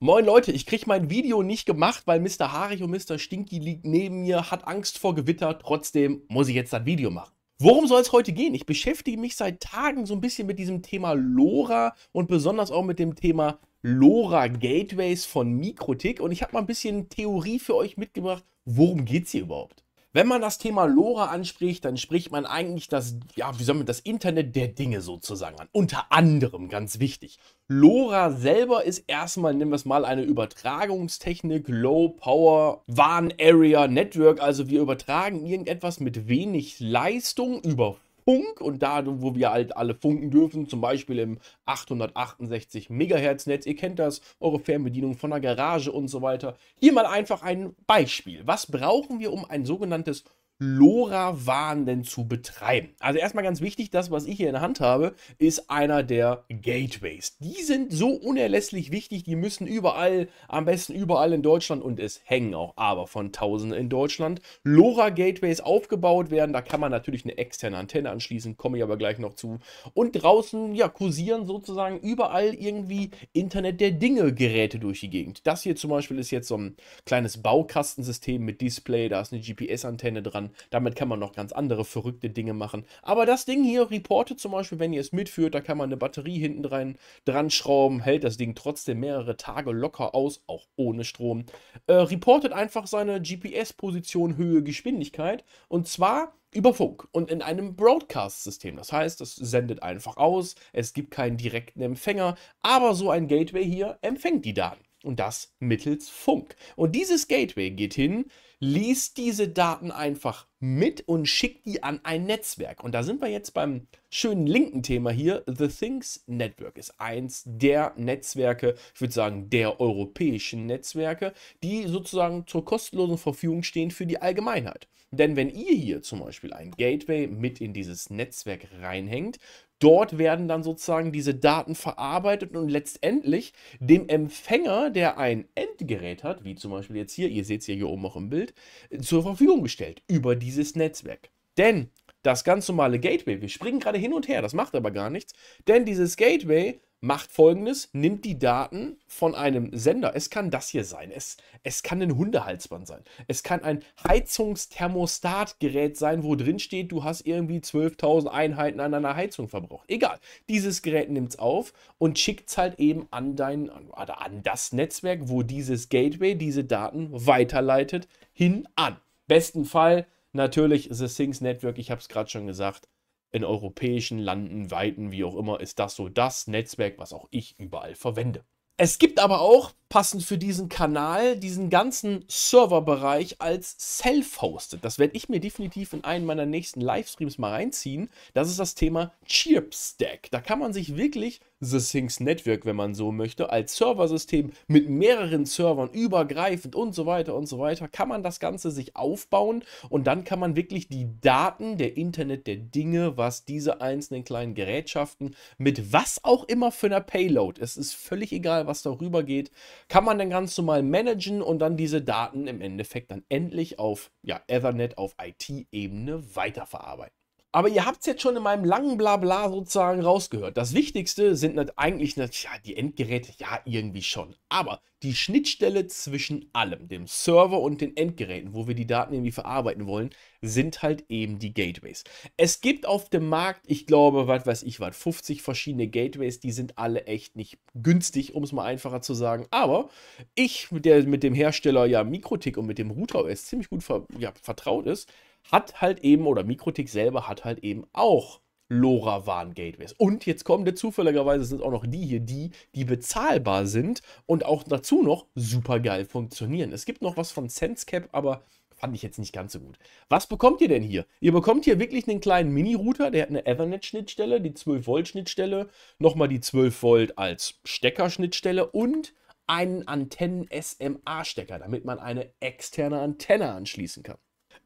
Moin Leute, ich krieg mein Video nicht gemacht, weil Mr. Harig und Mr. Stinky liegt neben mir, hat Angst vor Gewitter, trotzdem muss ich jetzt das Video machen. Worum soll es heute gehen? Ich beschäftige mich seit Tagen so ein bisschen mit diesem Thema LoRa und besonders auch mit dem Thema LoRa Gateways von Mikrotik und ich habe mal ein bisschen Theorie für euch mitgebracht, worum geht es hier überhaupt? Wenn man das Thema LoRa anspricht, dann spricht man eigentlich das, ja, wie soll man das Internet der Dinge sozusagen an. Unter anderem, ganz wichtig. LoRa selber ist erstmal, nehmen wir es mal, eine Übertragungstechnik, Low Power, Warn Area Network. Also wir übertragen irgendetwas mit wenig Leistung über Funk und da, wo wir halt alle funken dürfen, zum Beispiel im 868 MHz Netz, ihr kennt das, eure Fernbedienung von der Garage und so weiter. Hier mal einfach ein Beispiel. Was brauchen wir, um ein sogenanntes LoRaWAN denn zu betreiben? Also erstmal ganz wichtig, das, was ich hier in der Hand habe, ist einer der Gateways. Die sind so unerlässlich wichtig, die müssen überall, am besten überall in Deutschland und es hängen auch aber von Tausenden in Deutschland, LoRa-Gateways aufgebaut werden. Da kann man natürlich eine externe Antenne anschließen, komme ich aber gleich noch zu. Und draußen, ja, kursieren sozusagen überall irgendwie Internet der Dinge-Geräte durch die Gegend. Das hier zum Beispiel ist jetzt so ein kleines Baukastensystem mit Display, da ist eine GPS-Antenne dran damit kann man noch ganz andere verrückte Dinge machen. Aber das Ding hier, reportet zum Beispiel, wenn ihr es mitführt, da kann man eine Batterie hinten rein dran schrauben, hält das Ding trotzdem mehrere Tage locker aus, auch ohne Strom. Äh, reportet einfach seine GPS-Position, Höhe, Geschwindigkeit und zwar über Funk und in einem Broadcast-System. Das heißt, es sendet einfach aus, es gibt keinen direkten Empfänger, aber so ein Gateway hier empfängt die Daten und das mittels Funk. Und dieses Gateway geht hin, liest diese Daten einfach mit und schickt die an ein Netzwerk. Und da sind wir jetzt beim schönen linken Thema hier. The Things Network ist eins der Netzwerke, ich würde sagen der europäischen Netzwerke, die sozusagen zur kostenlosen Verfügung stehen für die Allgemeinheit. Denn wenn ihr hier zum Beispiel ein Gateway mit in dieses Netzwerk reinhängt, Dort werden dann sozusagen diese Daten verarbeitet und letztendlich dem Empfänger, der ein Endgerät hat, wie zum Beispiel jetzt hier, ihr seht es ja hier oben auch im Bild, zur Verfügung gestellt über dieses Netzwerk. Denn das ganz normale Gateway. Wir springen gerade hin und her, das macht aber gar nichts, denn dieses Gateway macht folgendes, nimmt die Daten von einem Sender. Es kann das hier sein, es, es kann ein Hundehalsband sein, es kann ein Heizungsthermostatgerät sein, wo drin steht, du hast irgendwie 12.000 Einheiten an einer Heizung verbraucht. Egal, dieses Gerät nimmt es auf und schickt es halt eben an, dein, an das Netzwerk, wo dieses Gateway diese Daten weiterleitet, hin an. Besten Fall Natürlich, The Things Network, ich habe es gerade schon gesagt, in europäischen Landen, Weiten, wie auch immer, ist das so das Netzwerk, was auch ich überall verwende. Es gibt aber auch passend für diesen Kanal diesen ganzen Serverbereich als self-hosted. Das werde ich mir definitiv in einen meiner nächsten Livestreams mal reinziehen. Das ist das Thema Chirpstack. Da kann man sich wirklich The Things Network, wenn man so möchte, als Serversystem mit mehreren Servern übergreifend und so weiter und so weiter, kann man das Ganze sich aufbauen und dann kann man wirklich die Daten der Internet der Dinge, was diese einzelnen kleinen Gerätschaften mit was auch immer für einer Payload, es ist völlig egal, was darüber geht, kann man dann ganz normal managen und dann diese Daten im Endeffekt dann endlich auf ja, Ethernet, auf IT-Ebene weiterverarbeiten. Aber ihr habt es jetzt schon in meinem langen Blabla sozusagen rausgehört. Das Wichtigste sind eigentlich ja, die Endgeräte, ja, irgendwie schon. Aber die Schnittstelle zwischen allem, dem Server und den Endgeräten, wo wir die Daten irgendwie verarbeiten wollen, sind halt eben die Gateways. Es gibt auf dem Markt, ich glaube, was weiß ich, was, 50 verschiedene Gateways, die sind alle echt nicht günstig, um es mal einfacher zu sagen. Aber ich, der mit dem Hersteller ja Mikrotik und mit dem Router OS ziemlich gut ver ja, vertraut ist, hat halt eben, oder Mikrotik selber hat halt eben auch LoRaWAN-Gateways. Und jetzt kommen der zufälligerweise sind auch noch die hier, die, die bezahlbar sind und auch dazu noch super geil funktionieren. Es gibt noch was von SenseCap, aber fand ich jetzt nicht ganz so gut. Was bekommt ihr denn hier? Ihr bekommt hier wirklich einen kleinen Mini-Router, der hat eine Ethernet-Schnittstelle, die 12-Volt-Schnittstelle, nochmal die 12-Volt als Stecker-Schnittstelle und einen Antennen-SMA-Stecker, damit man eine externe Antenne anschließen kann.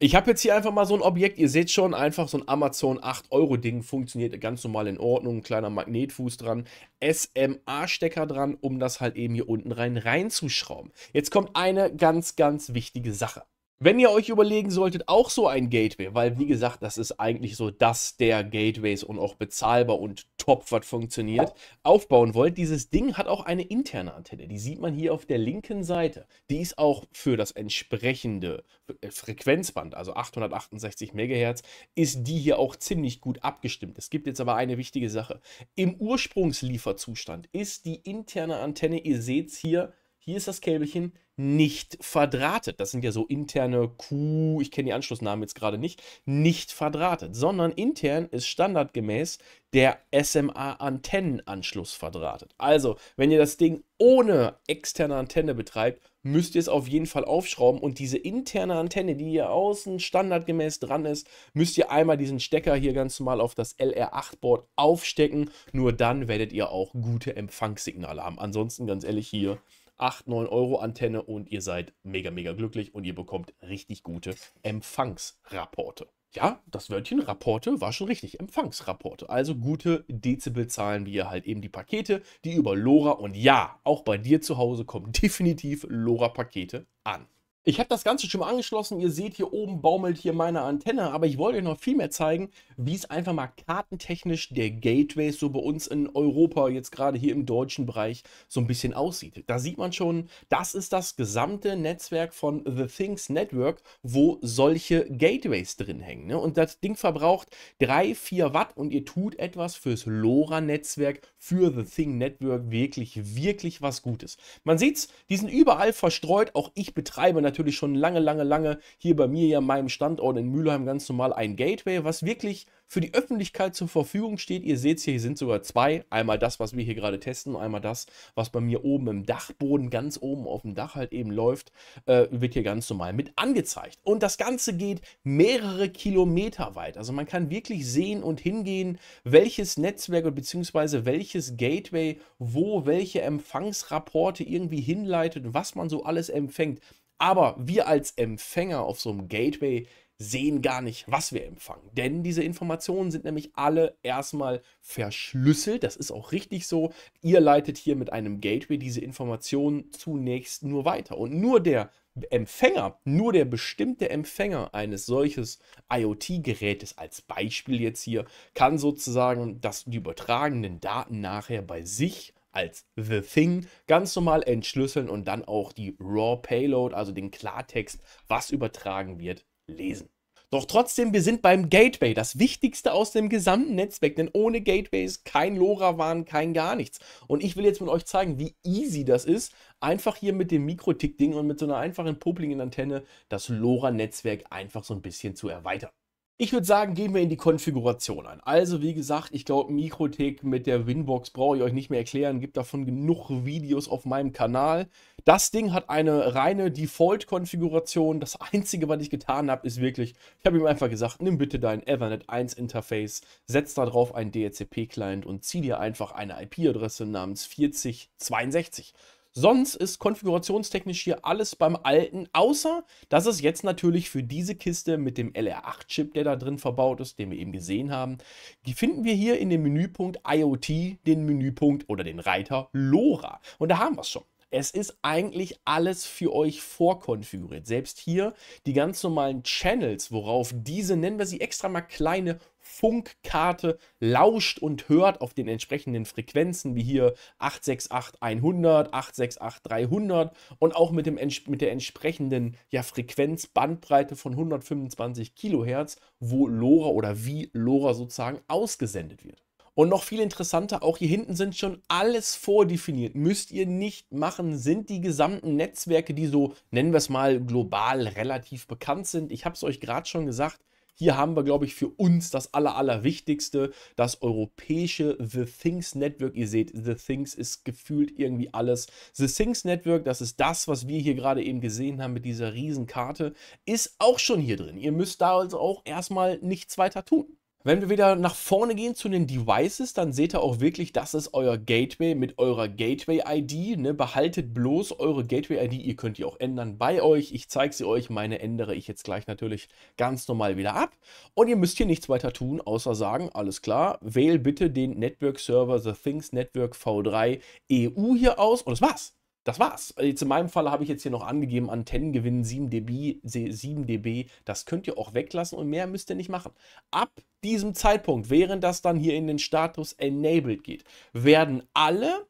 Ich habe jetzt hier einfach mal so ein Objekt, ihr seht schon, einfach so ein Amazon 8-Euro-Ding funktioniert ganz normal in Ordnung, ein kleiner Magnetfuß dran, SMA-Stecker dran, um das halt eben hier unten rein reinzuschrauben. Jetzt kommt eine ganz, ganz wichtige Sache. Wenn ihr euch überlegen solltet, auch so ein Gateway, weil wie gesagt, das ist eigentlich so das der Gateways und auch bezahlbar und top, was funktioniert, aufbauen wollt, dieses Ding hat auch eine interne Antenne. Die sieht man hier auf der linken Seite. Die ist auch für das entsprechende äh, Frequenzband, also 868 MHz, ist die hier auch ziemlich gut abgestimmt. Es gibt jetzt aber eine wichtige Sache. Im Ursprungslieferzustand ist die interne Antenne, ihr seht es hier, hier ist das Käbelchen nicht verdrahtet. Das sind ja so interne Q, ich kenne die Anschlussnamen jetzt gerade nicht, nicht verdrahtet, sondern intern ist standardgemäß der SMA-Antennenanschluss verdrahtet. Also, wenn ihr das Ding ohne externe Antenne betreibt, müsst ihr es auf jeden Fall aufschrauben und diese interne Antenne, die hier außen standardgemäß dran ist, müsst ihr einmal diesen Stecker hier ganz normal auf das LR8-Board aufstecken. Nur dann werdet ihr auch gute Empfangssignale haben. Ansonsten, ganz ehrlich, hier 8, 9 Euro Antenne und ihr seid mega, mega glücklich und ihr bekommt richtig gute Empfangsrapporte. Ja, das Wörtchen Rapporte war schon richtig. Empfangsrapporte. Also gute Dezibelzahlen, wie ihr halt eben die Pakete, die über LoRa und ja, auch bei dir zu Hause kommen definitiv LoRa-Pakete an. Ich habe das Ganze schon mal angeschlossen. Ihr seht, hier oben baumelt hier meine Antenne. Aber ich wollte euch noch viel mehr zeigen, wie es einfach mal kartentechnisch der Gateways so bei uns in Europa, jetzt gerade hier im deutschen Bereich, so ein bisschen aussieht. Da sieht man schon, das ist das gesamte Netzwerk von The Things Network, wo solche Gateways drin hängen. Ne? Und das Ding verbraucht 3, 4 Watt und ihr tut etwas fürs LoRa-Netzwerk, für The Thing Network wirklich, wirklich was Gutes. Man sieht es, die sind überall verstreut. Auch ich betreibe natürlich natürlich schon lange, lange, lange hier bei mir, ja, meinem Standort in Mülheim ganz normal ein Gateway, was wirklich für die Öffentlichkeit zur Verfügung steht. Ihr seht es hier, hier sind sogar zwei. Einmal das, was wir hier gerade testen, einmal das, was bei mir oben im Dachboden, ganz oben auf dem Dach halt eben läuft, äh, wird hier ganz normal mit angezeigt. Und das Ganze geht mehrere Kilometer weit. Also man kann wirklich sehen und hingehen, welches Netzwerk und beziehungsweise welches Gateway, wo welche Empfangsrapporte irgendwie hinleitet, was man so alles empfängt. Aber wir als Empfänger auf so einem Gateway sehen gar nicht, was wir empfangen. Denn diese Informationen sind nämlich alle erstmal verschlüsselt. Das ist auch richtig so. Ihr leitet hier mit einem Gateway diese Informationen zunächst nur weiter. Und nur der Empfänger, nur der bestimmte Empfänger eines solches IoT-Gerätes als Beispiel jetzt hier, kann sozusagen das, die übertragenen Daten nachher bei sich als The Thing ganz normal entschlüsseln und dann auch die Raw Payload, also den Klartext, was übertragen wird, lesen. Doch trotzdem, wir sind beim Gateway, das Wichtigste aus dem gesamten Netzwerk, denn ohne Gateways kein LoRaWAN, kein gar nichts. Und ich will jetzt mit euch zeigen, wie easy das ist, einfach hier mit dem Mikrotick-Ding und mit so einer einfachen Poplingen-Antenne das LoRa-Netzwerk einfach so ein bisschen zu erweitern. Ich würde sagen, gehen wir in die Konfiguration ein. Also wie gesagt, ich glaube, Mikrotik mit der Winbox brauche ich euch nicht mehr erklären. Gibt davon genug Videos auf meinem Kanal. Das Ding hat eine reine Default-Konfiguration. Das Einzige, was ich getan habe, ist wirklich, ich habe ihm einfach gesagt, nimm bitte dein Ethernet 1 Interface, setz da drauf einen DHCP-Client und zieh dir einfach eine IP-Adresse namens 4062. Sonst ist konfigurationstechnisch hier alles beim Alten, außer dass es jetzt natürlich für diese Kiste mit dem LR8-Chip, der da drin verbaut ist, den wir eben gesehen haben, die finden wir hier in dem Menüpunkt IoT, den Menüpunkt oder den Reiter LoRa. Und da haben wir es schon. Es ist eigentlich alles für euch vorkonfiguriert. Selbst hier die ganz normalen Channels, worauf diese, nennen wir sie extra mal kleine Funkkarte lauscht und hört auf den entsprechenden Frequenzen, wie hier 868-100, 868-300 und auch mit, dem, mit der entsprechenden ja, Frequenzbandbreite von 125 Kilohertz, wo LoRa oder wie LoRa sozusagen ausgesendet wird. Und noch viel interessanter, auch hier hinten sind schon alles vordefiniert. Müsst ihr nicht machen, sind die gesamten Netzwerke, die so, nennen wir es mal, global relativ bekannt sind. Ich habe es euch gerade schon gesagt, hier haben wir, glaube ich, für uns das Aller, Allerwichtigste, das europäische The Things Network. Ihr seht, The Things ist gefühlt irgendwie alles. The Things Network, das ist das, was wir hier gerade eben gesehen haben mit dieser Riesenkarte, ist auch schon hier drin. Ihr müsst da also auch erstmal nichts weiter tun. Wenn wir wieder nach vorne gehen zu den Devices, dann seht ihr auch wirklich, das ist euer Gateway mit eurer Gateway-ID. Ne? Behaltet bloß eure Gateway-ID, ihr könnt die auch ändern bei euch. Ich zeige sie euch, meine ändere ich jetzt gleich natürlich ganz normal wieder ab. Und ihr müsst hier nichts weiter tun, außer sagen, alles klar, wähl bitte den Network-Server The Things Network V3 EU hier aus und das war's das war's. Äh, jetzt in meinem Fall habe ich jetzt hier noch angegeben, Antennengewinn 7 dB, 7 dB. Das könnt ihr auch weglassen und mehr müsst ihr nicht machen. Ab diesem Zeitpunkt, während das dann hier in den Status Enabled geht, werden alle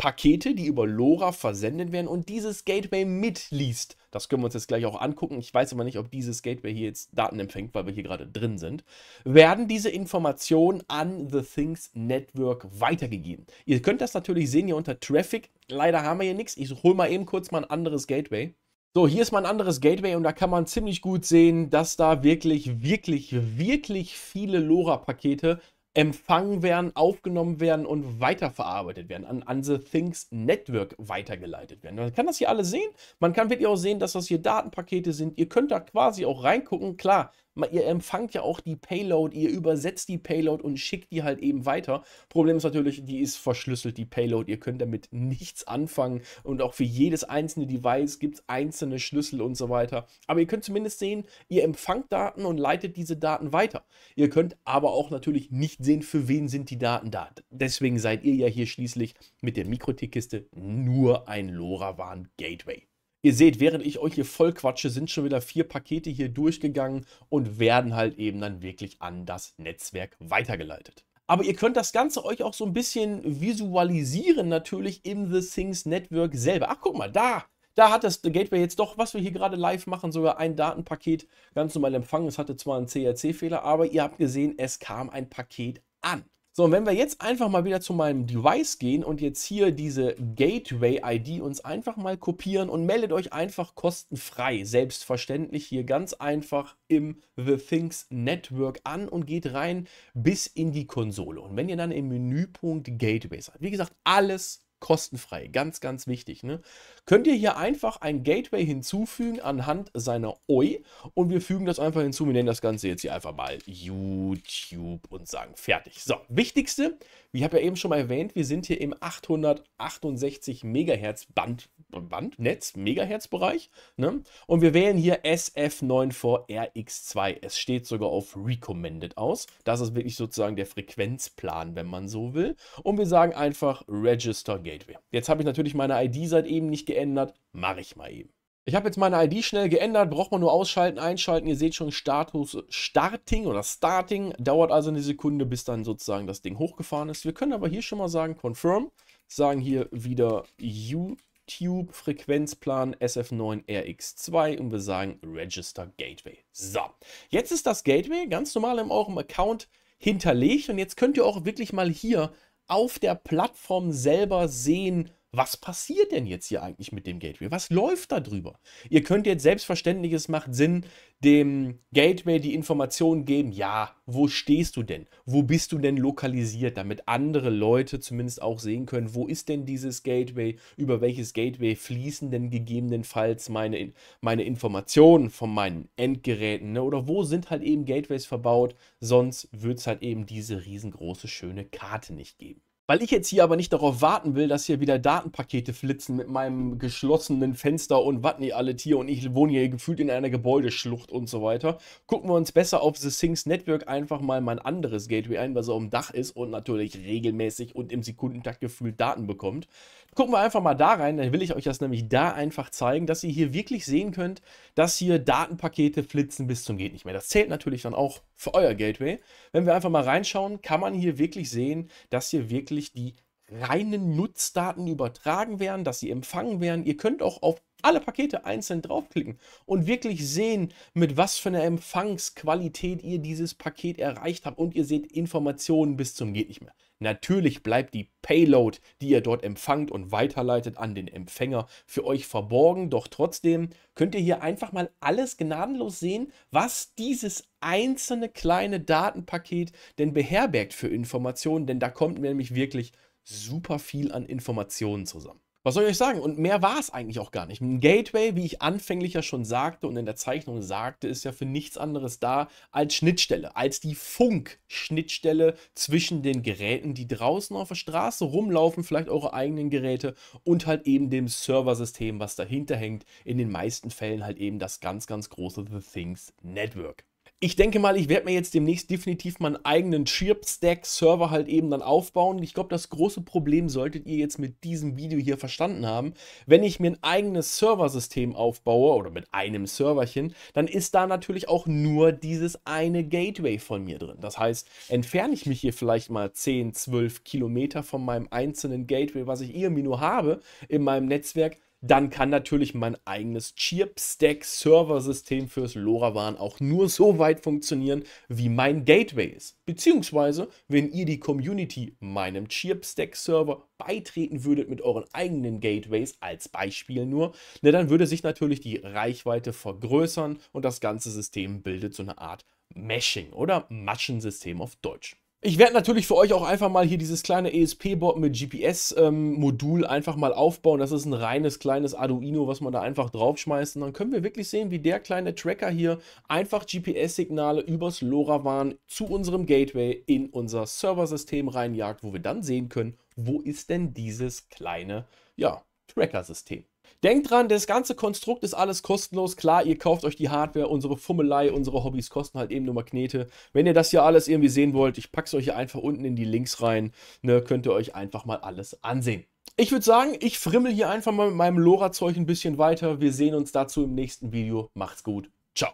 Pakete, die über LoRa versendet werden und dieses Gateway mitliest. Das können wir uns jetzt gleich auch angucken. Ich weiß aber nicht, ob dieses Gateway hier jetzt Daten empfängt, weil wir hier gerade drin sind. Werden diese Informationen an The Things Network weitergegeben. Ihr könnt das natürlich sehen hier unter Traffic. Leider haben wir hier nichts. Ich hole mal eben kurz mal ein anderes Gateway. So, hier ist mal ein anderes Gateway und da kann man ziemlich gut sehen, dass da wirklich, wirklich, wirklich viele LoRa-Pakete empfangen werden, aufgenommen werden und weiterverarbeitet werden, an, an The Things Network weitergeleitet werden. Man kann das hier alle sehen. Man kann wirklich auch sehen, dass das hier Datenpakete sind. Ihr könnt da quasi auch reingucken. Klar, ihr empfangt ja auch die Payload, ihr übersetzt die Payload und schickt die halt eben weiter. Problem ist natürlich, die ist verschlüsselt, die Payload. Ihr könnt damit nichts anfangen und auch für jedes einzelne Device gibt es einzelne Schlüssel und so weiter. Aber ihr könnt zumindest sehen, ihr empfangt Daten und leitet diese Daten weiter. Ihr könnt aber auch natürlich nicht sehen, für wen sind die Daten da. Deswegen seid ihr ja hier schließlich mit der Mikrotik-Kiste nur ein LoRaWAN-Gateway. Ihr seht, während ich euch hier voll quatsche, sind schon wieder vier Pakete hier durchgegangen und werden halt eben dann wirklich an das Netzwerk weitergeleitet. Aber ihr könnt das Ganze euch auch so ein bisschen visualisieren natürlich im The Things Network selber. Ach, guck mal, da, da hat das Gateway jetzt doch, was wir hier gerade live machen, sogar ein Datenpaket ganz normal empfangen. Es hatte zwar einen CRC-Fehler, aber ihr habt gesehen, es kam ein Paket an. So, und wenn wir jetzt einfach mal wieder zu meinem Device gehen und jetzt hier diese Gateway-ID uns einfach mal kopieren und meldet euch einfach kostenfrei, selbstverständlich hier ganz einfach im The Things Network an und geht rein bis in die Konsole. Und wenn ihr dann im Menüpunkt Gateway seid, wie gesagt, alles kostenfrei. Ganz, ganz wichtig. Ne? Könnt ihr hier einfach ein Gateway hinzufügen anhand seiner OI und wir fügen das einfach hinzu. Wir nennen das Ganze jetzt hier einfach mal YouTube und sagen fertig. So, wichtigste, ich habe ja eben schon mal erwähnt, wir sind hier im 868 Megahertz Band Band, Netz, Megahertz-Bereich. Ne? Und wir wählen hier SF94RX2. Es steht sogar auf Recommended aus. Das ist wirklich sozusagen der Frequenzplan, wenn man so will. Und wir sagen einfach Register Gateway. Jetzt habe ich natürlich meine ID seit eben nicht geändert. Mache ich mal eben. Ich habe jetzt meine ID schnell geändert, braucht man nur ausschalten, einschalten. Ihr seht schon, Status Starting oder Starting dauert also eine Sekunde, bis dann sozusagen das Ding hochgefahren ist. Wir können aber hier schon mal sagen Confirm, sagen hier wieder U Tube Frequenzplan SF9 RX2 und wir sagen Register Gateway. So, jetzt ist das Gateway ganz normal in eurem Account hinterlegt und jetzt könnt ihr auch wirklich mal hier auf der Plattform selber sehen, was passiert denn jetzt hier eigentlich mit dem Gateway? Was läuft da drüber? Ihr könnt jetzt selbstverständlich, es macht Sinn, dem Gateway die Informationen geben, ja, wo stehst du denn? Wo bist du denn lokalisiert, damit andere Leute zumindest auch sehen können, wo ist denn dieses Gateway, über welches Gateway fließen denn gegebenenfalls meine, meine Informationen von meinen Endgeräten ne? oder wo sind halt eben Gateways verbaut, sonst wird es halt eben diese riesengroße schöne Karte nicht geben. Weil ich jetzt hier aber nicht darauf warten will, dass hier wieder Datenpakete flitzen mit meinem geschlossenen Fenster und was nicht alle Tier und ich wohne hier gefühlt in einer Gebäudeschlucht und so weiter, gucken wir uns besser auf The Things Network einfach mal mein anderes Gateway ein, was auf dem Dach ist und natürlich regelmäßig und im Sekundentakt gefühlt Daten bekommt. Gucken wir einfach mal da rein, dann will ich euch das nämlich da einfach zeigen, dass ihr hier wirklich sehen könnt, dass hier Datenpakete flitzen bis zum geht nicht mehr. Das zählt natürlich dann auch für euer Gateway. Wenn wir einfach mal reinschauen, kann man hier wirklich sehen, dass hier wirklich natürlich die reinen Nutzdaten übertragen werden, dass sie empfangen werden. Ihr könnt auch auf alle Pakete einzeln draufklicken und wirklich sehen, mit was für einer Empfangsqualität ihr dieses Paket erreicht habt und ihr seht Informationen bis zum geht nicht mehr. Natürlich bleibt die Payload, die ihr dort empfangt und weiterleitet an den Empfänger, für euch verborgen, doch trotzdem könnt ihr hier einfach mal alles gnadenlos sehen, was dieses einzelne kleine Datenpaket denn beherbergt für Informationen, denn da kommt nämlich wirklich super viel an Informationen zusammen was soll ich euch sagen? Und mehr war es eigentlich auch gar nicht. Ein Gateway, wie ich anfänglich ja schon sagte und in der Zeichnung sagte, ist ja für nichts anderes da als Schnittstelle, als die Funkschnittstelle zwischen den Geräten, die draußen auf der Straße rumlaufen, vielleicht eure eigenen Geräte und halt eben dem Serversystem, was dahinter hängt. In den meisten Fällen halt eben das ganz, ganz große The Things Network. Ich denke mal, ich werde mir jetzt demnächst definitiv meinen eigenen Chirp-Stack-Server halt eben dann aufbauen. Ich glaube, das große Problem solltet ihr jetzt mit diesem Video hier verstanden haben. Wenn ich mir ein eigenes Serversystem aufbaue oder mit einem Serverchen, dann ist da natürlich auch nur dieses eine Gateway von mir drin. Das heißt, entferne ich mich hier vielleicht mal 10, 12 Kilometer von meinem einzelnen Gateway, was ich irgendwie nur habe in meinem Netzwerk, dann kann natürlich mein eigenes Chirp-Stack-Server-System fürs LoRaWAN auch nur so weit funktionieren, wie mein Gateway ist. Beziehungsweise, wenn ihr die Community meinem Chirp-Stack-Server beitreten würdet mit euren eigenen Gateways, als Beispiel nur, ne, dann würde sich natürlich die Reichweite vergrößern und das ganze System bildet so eine Art Meshing oder Maschensystem auf Deutsch. Ich werde natürlich für euch auch einfach mal hier dieses kleine ESP-Board mit GPS-Modul ähm, einfach mal aufbauen. Das ist ein reines kleines Arduino, was man da einfach draufschmeißt. Und dann können wir wirklich sehen, wie der kleine Tracker hier einfach GPS-Signale übers LoRaWAN zu unserem Gateway in unser Serversystem reinjagt, wo wir dann sehen können, wo ist denn dieses kleine ja, Tracker-System. Denkt dran, das ganze Konstrukt ist alles kostenlos. Klar, ihr kauft euch die Hardware, unsere Fummelei, unsere Hobbys kosten halt eben nur Magnete. Wenn ihr das hier alles irgendwie sehen wollt, ich packe es euch hier einfach unten in die Links rein. Ne, könnt ihr euch einfach mal alles ansehen. Ich würde sagen, ich frimmel hier einfach mal mit meinem LoRa-Zeug ein bisschen weiter. Wir sehen uns dazu im nächsten Video. Macht's gut. Ciao.